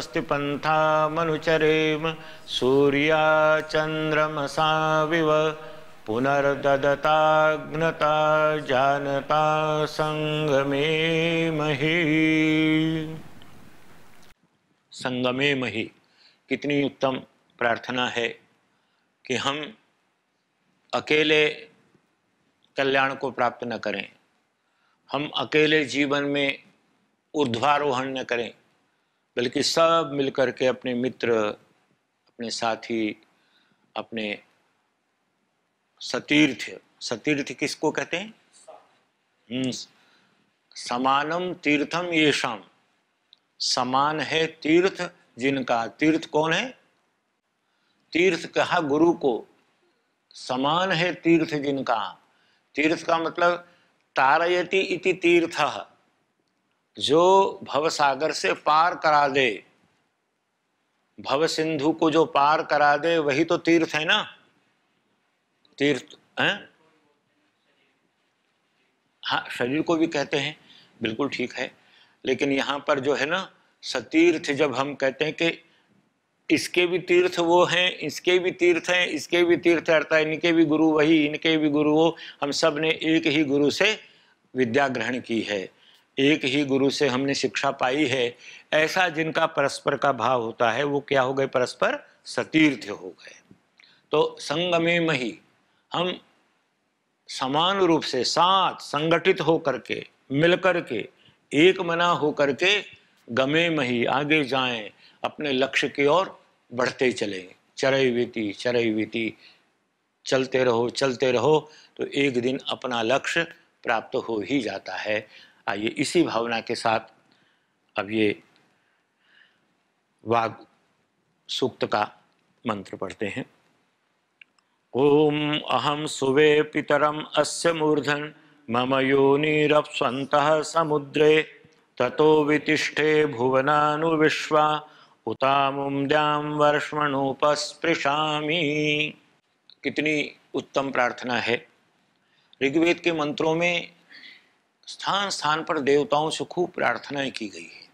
स्वस्ति चंद्रमसा विव पुनर्दताग्नता जानता संगमे मही संगमे मही कितनी उत्तम प्रार्थना है कि हम अकेले कल्याण को प्राप्त न करें हम अकेले जीवन में ऊर्ध्वारोहण न करें बल्कि सब मिलकर के अपने मित्र अपने साथी अपने सतीर्थ सतीर्थ किसको कहते हैं हम्म। समानम तीर्थम ये शाम समान है तीर्थ जिनका तीर्थ कौन है तीर्थ कहा गुरु को समान है तीर्थ जिनका तीर्थ का मतलब तारयती इति तीर्थ जो भवसागर से पार करा दे भव सिंधु को जो पार करा दे वही तो तीर्थ है ना तीर्थ है हाँ शरीर को भी कहते हैं बिल्कुल ठीक है लेकिन यहाँ पर जो है ना सतीर्थ जब हम कहते हैं कि इसके भी तीर्थ वो हैं इसके भी तीर्थ हैं इसके भी तीर्थ अर्थात इनके भी गुरु वही इनके भी गुरु वो हम सब ने एक ही गुरु से विद्या ग्रहण की है एक ही गुरु से हमने शिक्षा पाई है ऐसा जिनका परस्पर का भाव होता है वो क्या हो गए परस्पर सतीर्थ हो गए तो संगमे में ही हम समान रूप से साथ संगठित हो करके मिल करके एक मना हो करके गमे मही आगे जाएं अपने लक्ष्य की ओर बढ़ते चले चरैवीति चरैवीति चलते रहो चलते रहो तो एक दिन अपना लक्ष्य प्राप्त हो ही जाता है आइए इसी भावना के साथ अब ये वाग सूक्त का मंत्र पढ़ते हैं ओम अहम सुवे पितरम अस्य मूर्धन मम योनिरप्सवंत समुद्रे ततो वितिष्ठे भुवनानुविश्वा उतामुम द्याम कितनी उत्तम प्रार्थना है ऋग्वेद के मंत्रों में स्थान स्थान पर देवताओं से खूब प्रार्थनाएं की गई है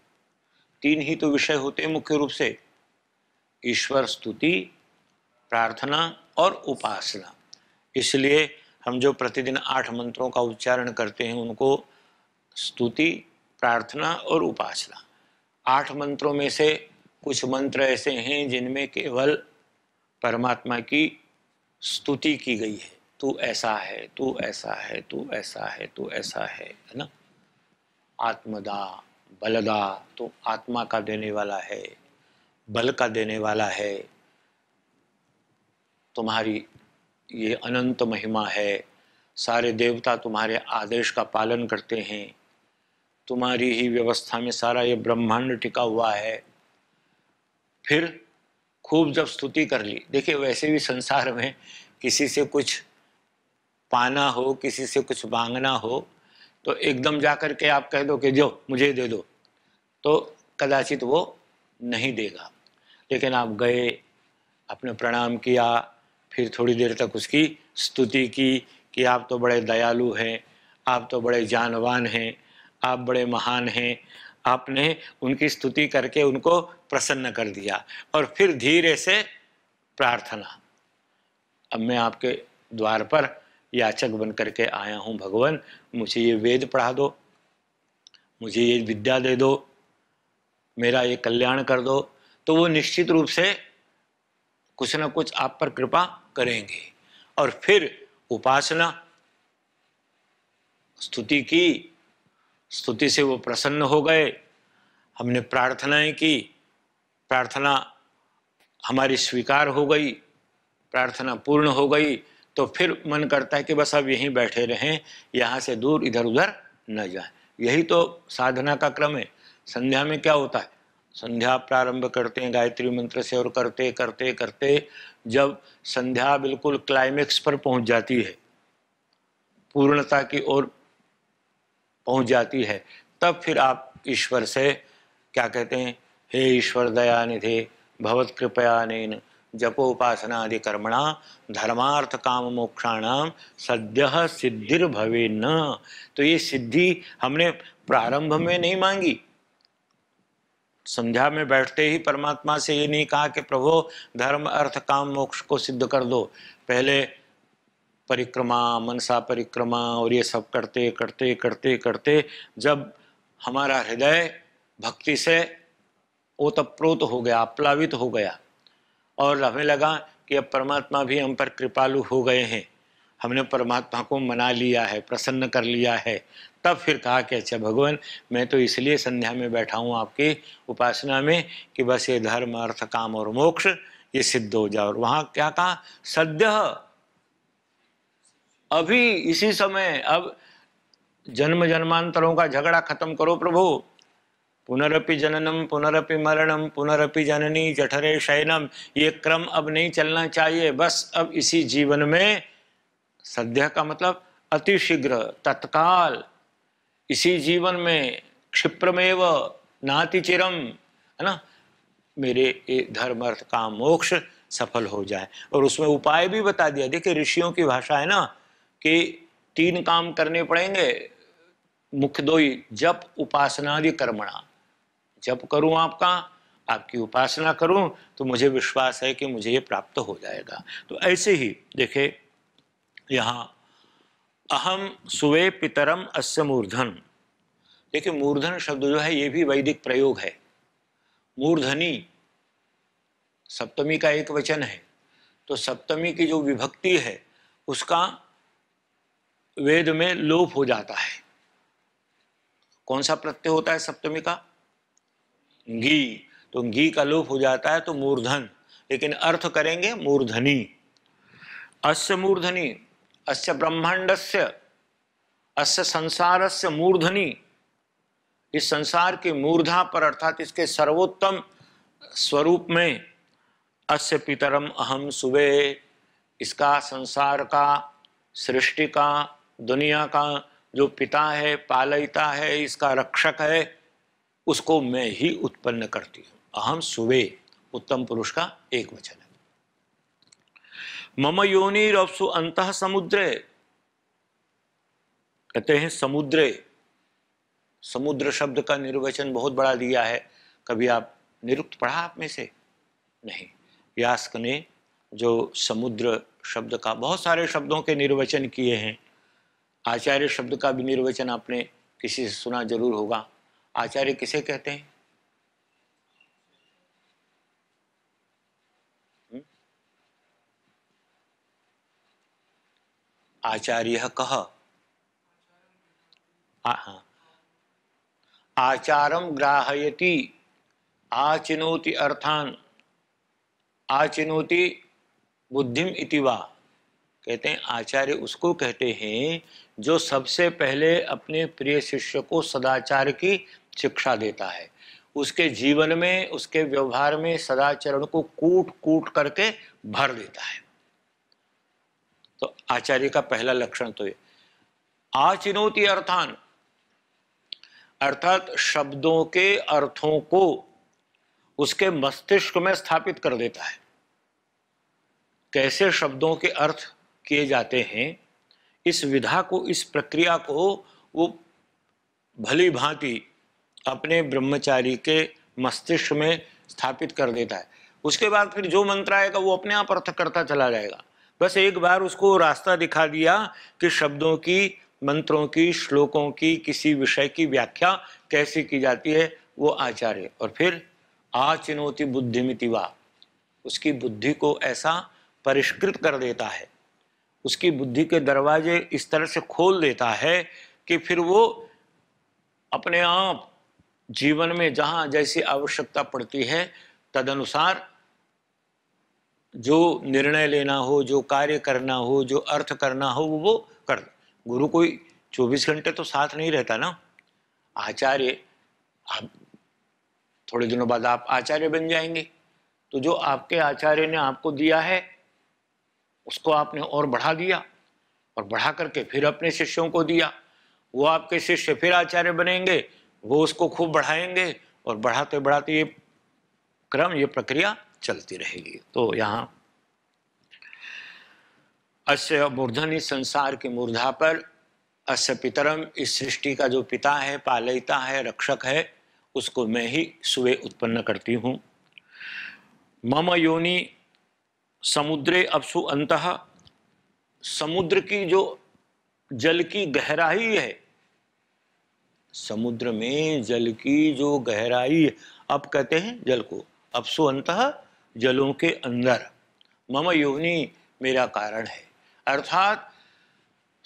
तीन ही तो विषय होते हैं मुख्य रूप से ईश्वर स्तुति प्रार्थना और उपासना इसलिए हम जो प्रतिदिन आठ मंत्रों का उच्चारण करते हैं उनको स्तुति प्रार्थना और उपासना आठ मंत्रों में से कुछ मंत्र ऐसे हैं जिनमें केवल परमात्मा की स्तुति की गई है तो ऐसा है तो ऐसा है तो ऐसा है तो ऐसा है है ना आत्मदा बलदा तो आत्मा का देने वाला है बल का देने वाला है तुम्हारी ये अनंत महिमा है सारे देवता तुम्हारे आदेश का पालन करते हैं तुम्हारी ही व्यवस्था में सारा ये ब्रह्मांड टिका हुआ है फिर खूब जब स्तुति कर ली देखिए वैसे भी संसार में किसी से कुछ पाना हो किसी से कुछ मांगना हो तो एकदम जा कर के आप कह दो कि जो मुझे दे दो तो कदाचित वो नहीं देगा लेकिन आप गए अपने प्रणाम किया फिर थोड़ी देर तक उसकी स्तुति की कि आप तो बड़े दयालु हैं आप तो बड़े जानवान हैं आप बड़े महान हैं आपने उनकी स्तुति करके उनको प्रसन्न कर दिया और फिर धीरे से प्रार्थना अब मैं आपके द्वार पर याचक बन करके आया हूँ भगवान मुझे ये वेद पढ़ा दो मुझे ये विद्या दे दो मेरा ये कल्याण कर दो तो वो निश्चित रूप से कुछ ना कुछ आप पर कृपा करेंगे और फिर उपासना स्तुति की स्तुति से वो प्रसन्न हो गए हमने प्रार्थनाएं की प्रार्थना हमारी स्वीकार हो गई प्रार्थना पूर्ण हो गई तो फिर मन करता है कि बस अब यहीं बैठे रहें यहाँ से दूर इधर उधर न जाएं यही तो साधना का क्रम है संध्या में क्या होता है संध्या प्रारंभ करते हैं गायत्री मंत्र से और करते करते करते जब संध्या बिल्कुल क्लाइमेक्स पर पहुंच जाती है पूर्णता की ओर पहुंच जाती है तब फिर आप ईश्वर से क्या कहते हैं हे ईश्वर दयानिधे भगवत नैन जपो उपासना आदि कर्मणा धर्मार्थ काम मोक्षाणाम सद्य सिद्धिर भवे न तो ये सिद्धि हमने प्रारंभ में नहीं मांगी संध्या में बैठते ही परमात्मा से ये नहीं कहा कि प्रभु धर्म अर्थ काम मोक्ष को सिद्ध कर दो पहले परिक्रमा मनसा परिक्रमा और ये सब करते करते करते करते जब हमारा हृदय भक्ति से ओतप्रोत हो गया अप्लावित हो गया और हमें लगा कि अब परमात्मा भी हम पर कृपालु हो गए हैं हमने परमात्मा को मना लिया है प्रसन्न कर लिया है तब फिर कहा कि अच्छा भगवान मैं तो इसलिए संध्या में बैठा हूँ आपकी उपासना में कि बस ये धर्म अर्थ काम और मोक्ष ये सिद्ध हो जाए और वहाँ क्या कहा सद्य अभी इसी समय अब जन्म जन्मांतरों का झगड़ा खत्म करो प्रभु पुनरपि जननम पुनरपि मरणम पुनरपि जननी जठरे शयनम ये क्रम अब नहीं चलना चाहिए बस अब इसी जीवन में सद्या का मतलब अतिशीघ्र तत्काल इसी जीवन में क्षिप्रमेव नाति चिरम है ना मेरे धर्म अर्थ का मोक्ष सफल हो जाए और उसमें उपाय भी बता दिया देखिए ऋषियों की भाषा है ना कि तीन काम करने पड़ेंगे मुख्य दो ही जप उपासनादि कर्मणा जप करूं आपका आपकी उपासना करूं तो मुझे विश्वास है कि मुझे ये प्राप्त हो जाएगा तो ऐसे ही देखे यहाँ अहम सुवे पितरम अस्य मूर्धन देखिए मूर्धन शब्द जो है ये भी वैदिक प्रयोग है मूर्धनी सप्तमी का एक वचन है तो सप्तमी की जो विभक्ति है उसका वेद में लोप हो जाता है कौन सा प्रत्यय होता है सप्तमी का घी तो घी का लोप हो जाता है तो मूर्धन लेकिन अर्थ करेंगे मूर्धनी अस्य मूर्धनी अस्य से अस्य से मूर्धनी इस संसार के मूर्धा पर अर्थात इसके सर्वोत्तम स्वरूप में अस्य पितरम अहम सुबे इसका संसार का सृष्टि का दुनिया का जो पिता है पालयिता है इसका रक्षक है उसको मैं ही उत्पन्न करती हूँ अहम सुवे उत्तम पुरुष का एक वचन है मम योनि रपसु अंत समुद्र कहते हैं समुद्र समुद्र शब्द का निर्वचन बहुत बड़ा दिया है कभी आप निरुक्त पढ़ा आप में से नहीं यास्क ने जो समुद्र शब्द का बहुत सारे शब्दों के निर्वचन किए हैं आचार्य शब्द का भी निर्वचन आपने किसी से सुना जरूर होगा आचार्य किसे कहते हैं हम्म? आचार्य कह हाँ। आचारम ग्राहयति आचिनोति अर्थान आचिनोति बुद्धिम इतिवा कहते हैं आचार्य उसको कहते हैं जो सबसे पहले अपने प्रिय शिष्य को सदाचार की शिक्षा देता है उसके जीवन में उसके व्यवहार में सदाचरण को कूट कूट करके भर देता है तो आचार्य का पहला लक्षण तो ये आचिनोती अर्थान अर्थात शब्दों के अर्थों को उसके मस्तिष्क में स्थापित कर देता है कैसे शब्दों के अर्थ किए जाते हैं इस विधा को इस प्रक्रिया को वो भली भांति अपने ब्रह्मचारी के मस्तिष्क में स्थापित कर देता है उसके बाद फिर जो मंत्र आएगा वो अपने आप अर्थ करता चला जाएगा बस एक बार उसको रास्ता दिखा दिया कि शब्दों की मंत्रों की श्लोकों की किसी विषय की व्याख्या कैसे की जाती है वो आचार्य और फिर आचिनोति बुद्धिमिति वाह उसकी बुद्धि को ऐसा परिष्कृत कर देता है उसकी बुद्धि के दरवाजे इस तरह से खोल देता है कि फिर वो अपने आप जीवन में जहां जैसी आवश्यकता पड़ती है तदनुसार जो निर्णय लेना हो जो कार्य करना हो जो अर्थ करना हो वो कर गुरु कोई चौबीस घंटे तो साथ नहीं रहता ना आचार्य आप थोड़े दिनों बाद आप आचार्य बन जाएंगे तो जो आपके आचार्य ने आपको दिया है उसको आपने और बढ़ा दिया और बढ़ा करके फिर अपने शिष्यों को दिया वो आपके शिष्य फिर आचार्य बनेंगे वो उसको खूब बढ़ाएंगे और बढ़ाते बढ़ाते ये क्रम ये प्रक्रिया चलती रहेगी तो यहाँ अस्य इस संसार की मूर्धा पर अस्य पितरम इस सृष्टि का जो पिता है पालयिता है रक्षक है उसको मैं ही सुवे उत्पन्न करती हूँ मम योनि समुद्रे अपसु अंत समुद्र की जो जल की गहराई है समुद्र में जल की जो गहराई अब कहते हैं जल को अब सो अंत जलों के अंदर मम योनि मेरा कारण है अर्थात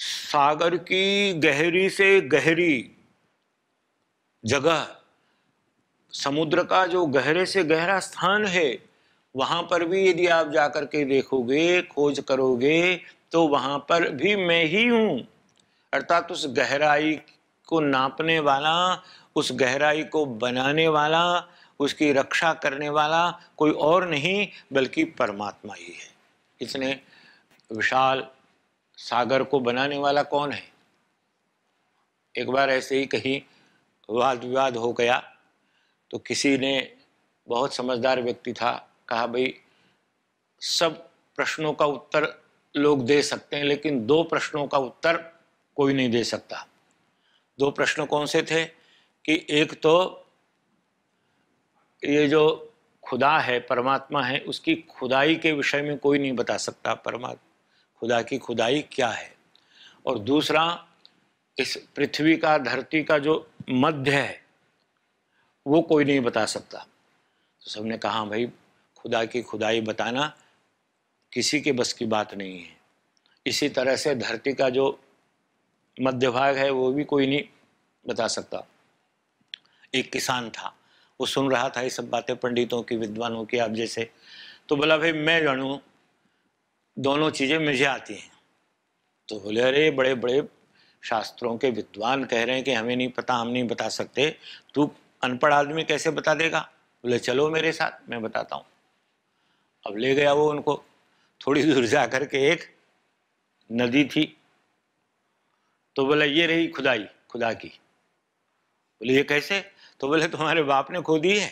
सागर की गहरी से गहरी जगह समुद्र का जो गहरे से गहरा स्थान है वहां पर भी यदि आप जाकर के देखोगे खोज करोगे तो वहां पर भी मैं ही हूं अर्थात उस गहराई को नापने वाला उस गहराई को बनाने वाला उसकी रक्षा करने वाला कोई और नहीं बल्कि परमात्मा ही है इसने विशाल सागर को बनाने वाला कौन है एक बार ऐसे ही कहीं वाद विवाद हो गया तो किसी ने बहुत समझदार व्यक्ति था कहा भाई सब प्रश्नों का उत्तर लोग दे सकते हैं लेकिन दो प्रश्नों का उत्तर कोई नहीं दे सकता दो प्रश्न कौन से थे कि एक तो ये जो खुदा है परमात्मा है उसकी खुदाई के विषय में कोई नहीं बता सकता परमात्मा खुदा की खुदाई क्या है और दूसरा इस पृथ्वी का धरती का जो मध्य है वो कोई नहीं बता सकता तो सबने कहा भाई खुदा की खुदाई बताना किसी के बस की बात नहीं है इसी तरह से धरती का जो मध्य भाग है वो भी कोई नहीं बता सकता एक किसान था वो सुन रहा था ये सब बातें पंडितों की विद्वानों की आप जैसे तो बोला भाई मैं जानूँ दोनों चीज़ें मुझे आती हैं तो बोले अरे बड़े बड़े शास्त्रों के विद्वान कह रहे हैं कि हमें नहीं पता हम नहीं बता सकते तू अनपढ़ आदमी कैसे बता देगा बोले चलो मेरे साथ मैं बताता हूँ अब ले गया वो उनको थोड़ी दूर जा कर के एक नदी थी तो बोले ये रही खुदाई खुदा की बोले ये कैसे तो बोले तुम्हारे बाप ने खोदी है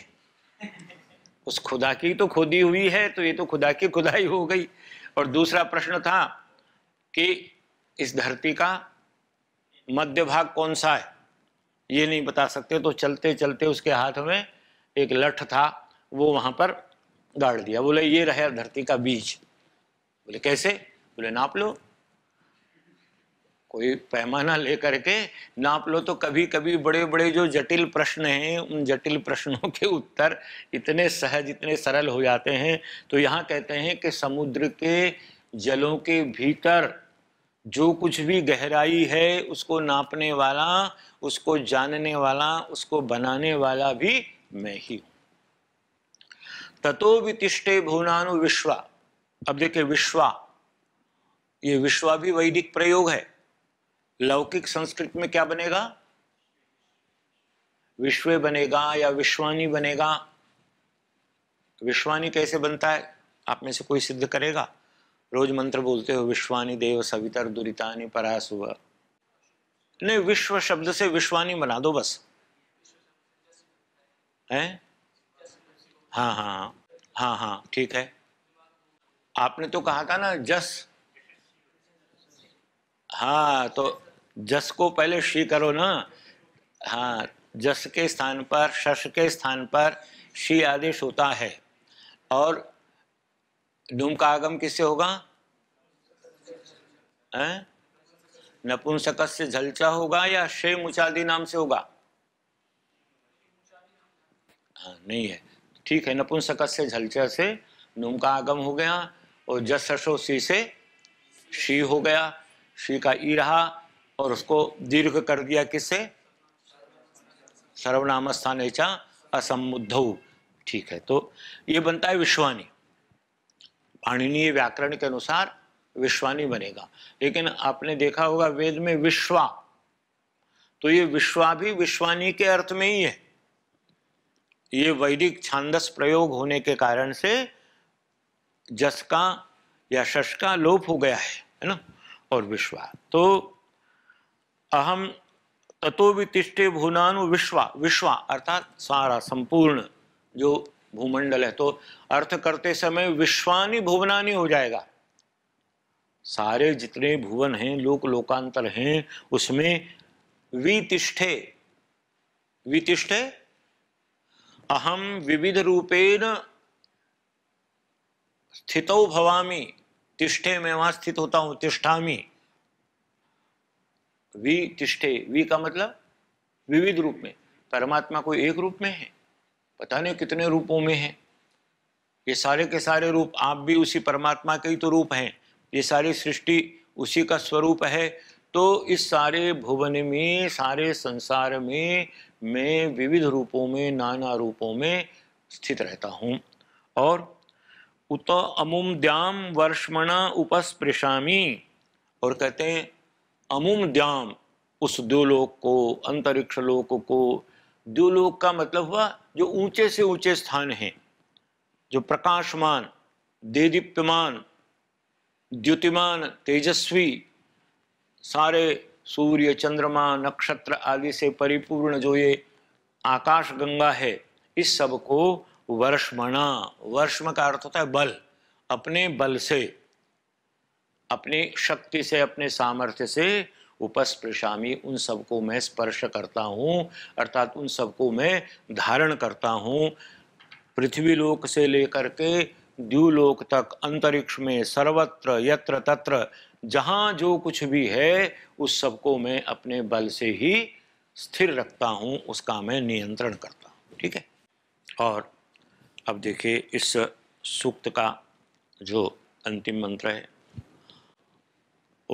उस खुदा की तो खोदी हुई है तो ये तो खुदा की खुदाई हो गई और दूसरा प्रश्न था कि इस धरती का मध्य भाग कौन सा है ये नहीं बता सकते तो चलते चलते उसके हाथ में एक लठ था वो वहां पर गाड़ दिया बोले ये रहे धरती का बीज बोले कैसे बोले नाप लो कोई पैमाना लेकर के नाप लो तो कभी कभी बड़े बड़े जो जटिल प्रश्न हैं उन जटिल प्रश्नों के उत्तर इतने सहज इतने सरल हो जाते हैं तो यहाँ कहते हैं कि समुद्र के जलों के भीतर जो कुछ भी गहराई है उसको नापने वाला उसको जानने वाला उसको बनाने वाला भी मैं ही हूं ततो वितिष्ठे भुवनानु विश्वा अब देखिये विश्वा ये विश्वा भी वैदिक प्रयोग है लौकिक संस्कृत में क्या बनेगा विश्व बनेगा या विश्वानी बनेगा तो विश्वानी कैसे बनता है आप में से कोई सिद्ध करेगा रोज मंत्र बोलते हो विश्वानी देव सवितर दुरितानी परास सुबह नहीं विश्व शब्द से विश्वानी बना दो बस है हाँ, हाँ हाँ हाँ हाँ ठीक है आपने तो कहा था ना जस हाँ तो जस को पहले शी करो ना हाँ जस के स्थान पर शश के स्थान पर शी आदेश होता है और डूम का आगम किससे होगा नपुंसक से झलचा होगा या शे मुचादी नाम से होगा हाँ नहीं है ठीक है नपुंसक से झलचा से नुम का आगम हो गया और जस सी से शी हो गया शी का ई रहा और उसको दीर्घ कर दिया किससे सर्वनाम स्थान ऐचा असमुद्ध ठीक है तो ये बनता है विश्वानी पाणनीय व्याकरण के अनुसार विश्वानी बनेगा लेकिन आपने देखा होगा वेद में विश्वा तो ये विश्वा भी विश्वानी के अर्थ में ही है ये वैदिक छांदस प्रयोग होने के कारण से जस का या शश का लोप हो गया है है ना और विश्वा तो अहम ततो वितिष्ठे भुनानु विश्वा विश्वा अर्थात सारा संपूर्ण जो भूमंडल है तो अर्थ करते समय विश्वानी भुवनानी हो जाएगा सारे जितने भुवन हैं लोक लोकांतर हैं उसमें वितिष्ठे वितिष्ठे अहम विविध रूपेण स्थितो भवामी तिष्ठे में वहां स्थित होता हूं तिष्ठामी वी तिष्ठे वी का मतलब विविध रूप में परमात्मा कोई एक रूप में है पता नहीं कितने रूपों में है ये सारे के सारे रूप आप भी उसी परमात्मा के ही तो रूप हैं ये सारी सृष्टि उसी का स्वरूप है तो इस सारे भुवन में सारे संसार में मैं विविध रूपों में नाना रूपों में स्थित रहता हूँ और उत अमुम द्याम वर्षमणा उपस्पृशामी और कहते हैं अमूम द्याम उस द्योलोक को अंतरिक्ष लोक को द्योलोक का मतलब हुआ जो ऊंचे से ऊंचे स्थान हैं जो प्रकाशमान देदीप्यमान द्युतिमान तेजस्वी सारे सूर्य चंद्रमा नक्षत्र आदि से परिपूर्ण जो ये आकाश गंगा है इस सब को वर्षमणा वर्षम का अर्थ होता है बल अपने बल से अपनी शक्ति से अपने सामर्थ्य से उपस्पृशामी उन सबको मैं स्पर्श करता हूँ अर्थात उन सबको मैं धारण करता हूँ पृथ्वी लोक से लेकर के द्यूलोक तक अंतरिक्ष में सर्वत्र यत्र तत्र जहाँ जो कुछ भी है उस सबको मैं अपने बल से ही स्थिर रखता हूँ उसका मैं नियंत्रण करता हूँ ठीक है और अब देखिए इस सूक्त का जो अंतिम मंत्र है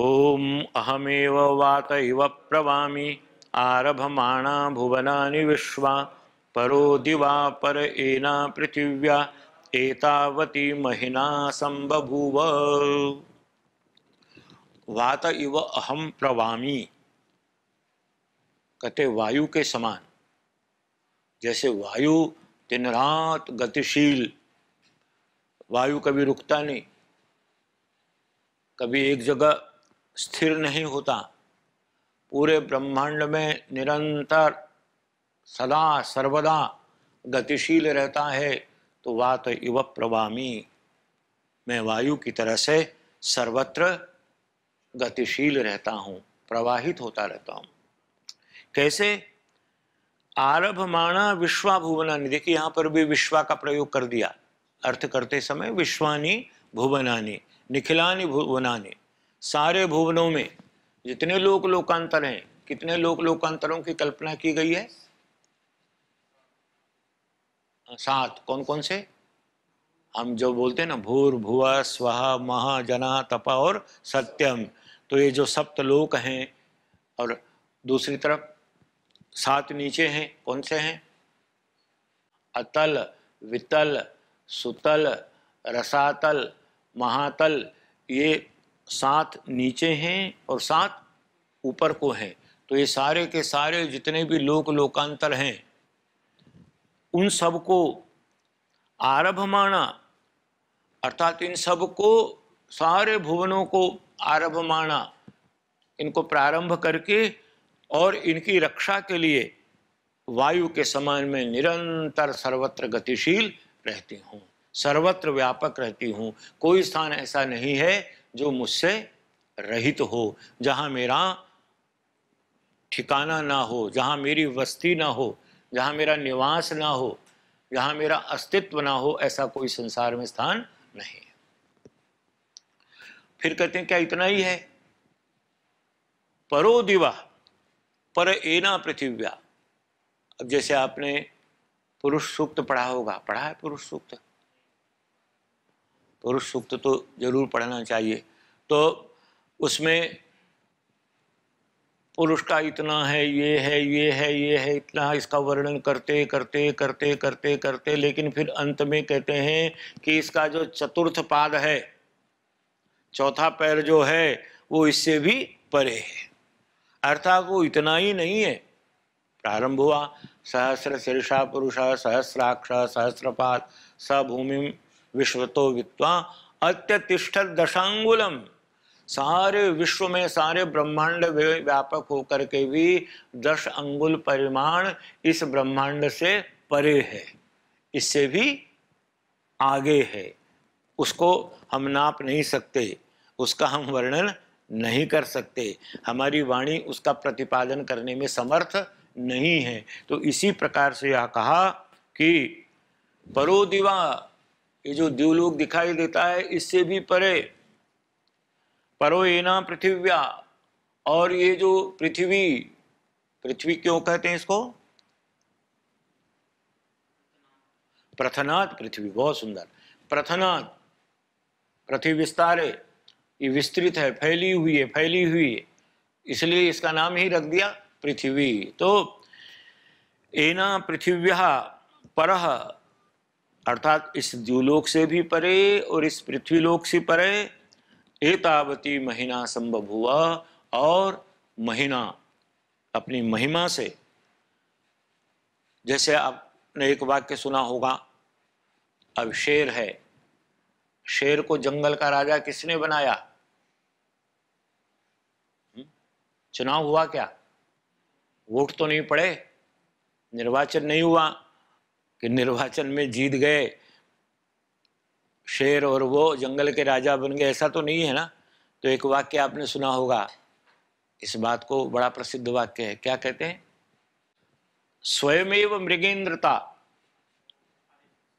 ओम अहमेव वात इव प्रवामि आरभमाणा भुवना विश्वा परो दिवा पर एना पृथिव्या एतावती महिना संबभूव वात इव अहम प्रवामी कते वायु के समान जैसे वायु दिन रात गतिशील वायु कभी रुकता नहीं कभी एक जगह स्थिर नहीं होता पूरे ब्रह्मांड में निरंतर सदा सर्वदा गतिशील रहता है तो वात इव प्रवामी मैं वायु की तरह से सर्वत्र गतिशील रहता हूँ प्रवाहित होता रहता हूँ कैसे आरभ आरभमाणा विश्वा भुवनानी देखिए यहाँ पर भी विश्वा का प्रयोग कर दिया अर्थ करते समय विश्वानी भुवनानी निखिलानी भुवनानी सारे भुवनों में जितने लोक लोकांतर हैं कितने लोक लोकांतरों की कल्पना की गई है हाँ, सात कौन कौन से हम जो बोलते हैं ना भूर भुआ स्वह महा जना तपा और सत्यम तो ये जो सप्तलोक हैं और दूसरी तरफ सात नीचे हैं कौन से हैं अतल वितल सुतल रसातल महातल ये सात नीचे हैं और सात ऊपर को हैं तो ये सारे के सारे जितने भी लोक लोकांतर हैं उन सब आरभ माना अर्थात इन सबको सारे भुवनों को आरभ माना इनको प्रारंभ करके और इनकी रक्षा के लिए वायु के समान में निरंतर सर्वत्र गतिशील रहती हूँ सर्वत्र व्यापक रहती हूँ कोई स्थान ऐसा नहीं है जो मुझसे रहित हो जहाँ मेरा ठिकाना ना हो जहाँ मेरी वस्ती ना हो जहाँ मेरा निवास ना हो जहाँ मेरा अस्तित्व ना हो ऐसा कोई संसार में स्थान नहीं फिर कहते हैं क्या इतना ही है परो दिवा पर एना पृथिव्या अब जैसे आपने पुरुष सूक्त पढ़ा होगा पढ़ा है पुरुष सूक्त पुरुष सूक्त तो जरूर पढ़ना चाहिए तो उसमें पुरुष का इतना है ये है ये है ये है इतना इसका वर्णन करते करते करते करते करते लेकिन फिर अंत में कहते हैं कि इसका जो चतुर्थ पाद है चौथा पैर जो है वो इससे भी परे है अर्थात वो इतना ही नहीं है प्रारंभ हुआ सहस्र शीर्षा पुरुष सहस्राक्ष सहस्रपाद स विश्वतो वित्वा अत्यतिष्ठ दशांगुलम सारे विश्व में सारे ब्रह्मांड व्यापक होकर के भी दश अंगुल परिमाण इस ब्रह्मांड से परे है इससे भी आगे है उसको हम नाप नहीं सकते उसका हम वर्णन नहीं कर सकते हमारी वाणी उसका प्रतिपादन करने में समर्थ नहीं है तो इसी प्रकार से यह कहा कि परो दिवा ये जो देवलोक दिखाई देता है इससे भी परे परो एना पृथिव्या और ये जो पृथ्वी पृथ्वी क्यों कहते हैं इसको प्रथनाथ पृथ्वी बहुत सुंदर प्रथनाथ पृथ्वी विस्तार है ये विस्तृत है फैली हुई है फैली हुई है इसलिए इसका नाम ही रख दिया पृथ्वी तो एना पृथिव्या पर अर्थात इस द्यूलोक से भी परे और इस पृथ्वीलोक से परे एतावती महीना संभव हुआ और महीना अपनी महिमा से जैसे आपने एक वाक्य सुना होगा अब शेर है शेर को जंगल का राजा किसने बनाया हम्म? चुनाव हुआ क्या वोट तो नहीं पड़े निर्वाचन नहीं हुआ कि निर्वाचन में जीत गए शेर और वो जंगल के राजा बन गए ऐसा तो नहीं है ना तो एक वाक्य आपने सुना होगा इस बात को बड़ा प्रसिद्ध वाक्य है क्या कहते हैं स्वयमेव मृगेंद्रता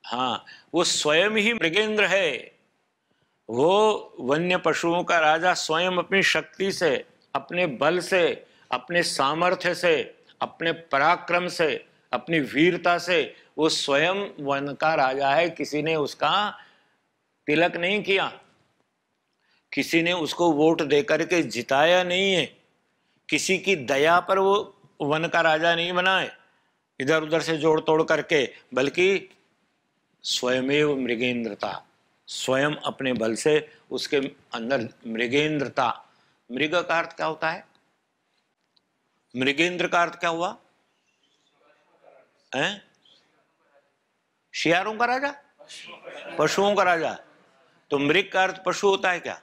हाँ वो स्वयं ही मृगेंद्र है वो वन्य पशुओं का राजा स्वयं अपनी शक्ति से अपने बल से अपने सामर्थ्य से अपने पराक्रम से अपनी वीरता से वो स्वयं वन का राजा है किसी ने उसका तिलक नहीं किया किसी ने उसको वोट देकर के जिताया नहीं है किसी की दया पर वो वन का राजा नहीं बना है इधर उधर से जोड़ तोड़ करके बल्कि स्वयमेव मृगेंद्रता स्वयं अपने बल से उसके अंदर मृगेंद्रता मृग का अर्थ क्या होता है मृगेंद्र का अर्थ क्या हुआ है शियारों का राजा पशुओं का राजा तो मृग का अर्थ पशु होता है क्या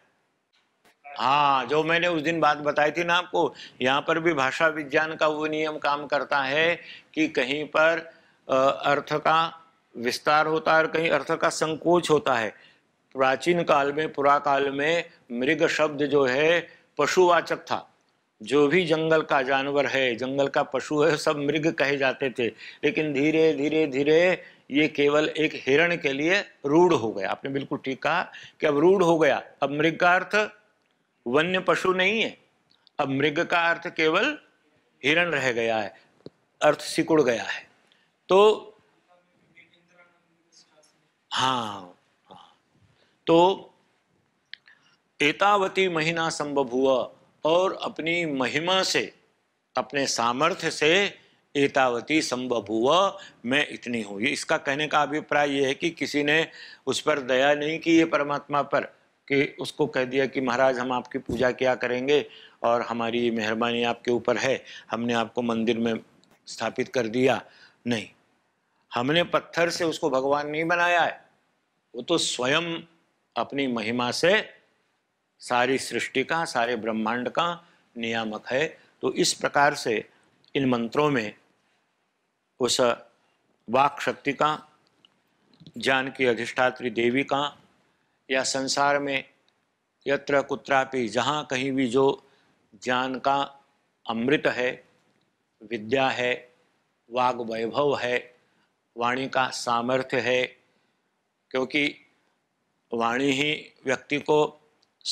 हाँ जो मैंने उस दिन बात बताई थी ना आपको यहाँ पर भी भाषा विज्ञान का वो नियम काम करता है कि कहीं पर अर्थ का विस्तार होता है और कहीं अर्थ का संकोच होता है प्राचीन काल में पुराकाल में मृग शब्द जो है पशुवाचक था जो भी जंगल का जानवर है जंगल का पशु है सब मृग कहे जाते थे लेकिन धीरे धीरे धीरे ये केवल एक हिरण के लिए रूढ़ हो गया आपने बिल्कुल ठीक कहा कि अब रूढ़ हो गया अब मृग का अर्थ वन्य पशु नहीं है अब मृग का अर्थ केवल हिरण रह गया है अर्थ सिकुड़ गया है तो हाँ हाँ तो एतावती महीना संभव हुआ और अपनी महिमा से अपने सामर्थ्य से एतावती हुआ मैं इतनी हूँ ये इसका कहने का अभिप्राय ये है कि किसी ने उस पर दया नहीं की है परमात्मा पर कि उसको कह दिया कि महाराज हम आपकी पूजा क्या करेंगे और हमारी मेहरबानी आपके ऊपर है हमने आपको मंदिर में स्थापित कर दिया नहीं हमने पत्थर से उसको भगवान नहीं बनाया है वो तो स्वयं अपनी महिमा से सारी सृष्टि का सारे ब्रह्मांड का नियामक है तो इस प्रकार से इन मंत्रों में उस वाक शक्ति का ज्ञान की अधिष्ठात्री देवी का या संसार में यत्र कुत्रापि जहाँ कहीं भी जो ज्ञान का अमृत है विद्या है वाग वैभव है वाणी का सामर्थ्य है क्योंकि वाणी ही व्यक्ति को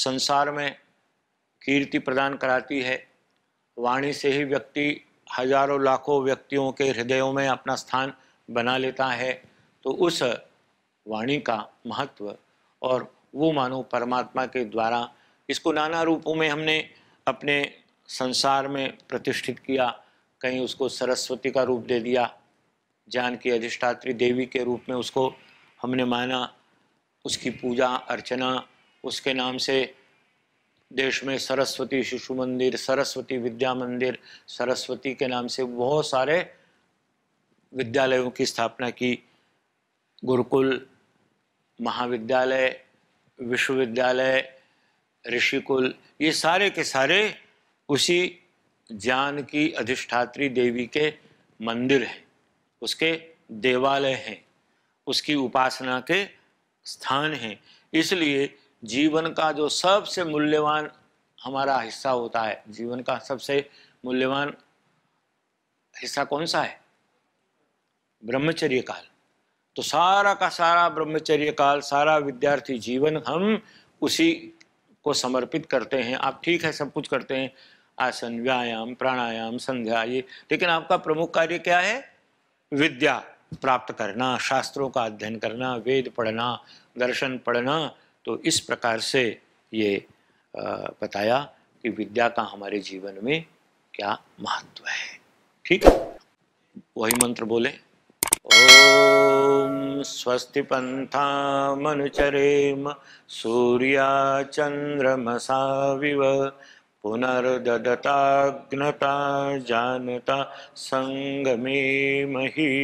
संसार में कीर्ति प्रदान कराती है वाणी से ही व्यक्ति हजारों लाखों व्यक्तियों के हृदयों में अपना स्थान बना लेता है तो उस वाणी का महत्व और वो मानो परमात्मा के द्वारा इसको नाना रूपों में हमने अपने संसार में प्रतिष्ठित किया कहीं उसको सरस्वती का रूप दे दिया ज्ञान की अधिष्ठात्री देवी के रूप में उसको हमने माना उसकी पूजा अर्चना उसके नाम से देश में सरस्वती शिशु मंदिर सरस्वती विद्या मंदिर सरस्वती के नाम से बहुत सारे विद्यालयों की स्थापना की गुरुकुल महाविद्यालय विश्वविद्यालय ऋषिकुल ये सारे के सारे उसी ज्ञान की अधिष्ठात्री देवी के मंदिर हैं उसके देवालय हैं उसकी उपासना के स्थान हैं इसलिए जीवन का जो सबसे मूल्यवान हमारा हिस्सा होता है जीवन का सबसे मूल्यवान हिस्सा कौन सा है ब्रह्मचर्य काल तो सारा का सारा ब्रह्मचर्य काल सारा विद्यार्थी जीवन हम उसी को समर्पित करते हैं आप ठीक है सब कुछ करते हैं आसन व्यायाम प्राणायाम संध्या ये लेकिन आपका प्रमुख कार्य क्या है विद्या प्राप्त करना शास्त्रों का अध्ययन करना वेद पढ़ना दर्शन पढ़ना तो इस प्रकार से ये बताया कि विद्या का हमारे जीवन में क्या महत्व है ठीक वही मंत्र बोले ओम स्वस्ति पंथा मनुचरेम सूर्या चंद्रमसा विव पुनर्दताग्नता जानता संगमे मही